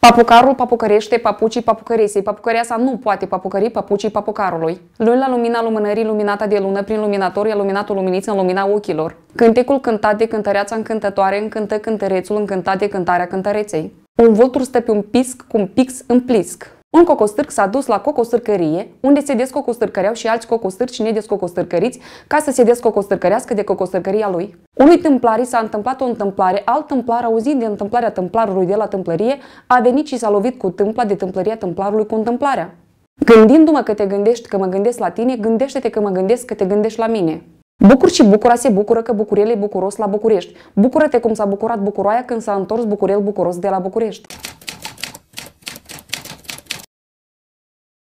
Papucarul papucărește papucii papucăresei. Papucăreasa nu poate papucări papucii papucarului. Luni la lumina lumânării luminată de lună prin luminator i-a luminat o luminiță în lumina ochilor. Cântecul cântat de cântăreața încântătoare încântă cântărețul încântat de cântarea cântăreței. Un vultur stă pe un pisc cu un pix în plisc. Un cocostârc s-a dus la cocostârcărie, unde se descocostârcăreau și alți cocostârci nedescocostârcăriți ca să se descocostârcărească de cocostârcăria lui. Unui tâmplari s-a întâmplat o întâmplare, alt tâmplar auzind de întâmplarea tâmplarului de la tâmplărie, a venit și s-a lovit cu tâmpla de tâmplăria tâmplarului cu întâmplarea. Gândindu-mă că te gândești că mă gândesc la tine, gândește-te că mă gândesc că te gândești la mine. Bucur și bucura se bucură că bucurele e bucuros la București. Bucură-te cum s-a bucurat Bucuroaia când s-a întors Bucurel bucuros de la București.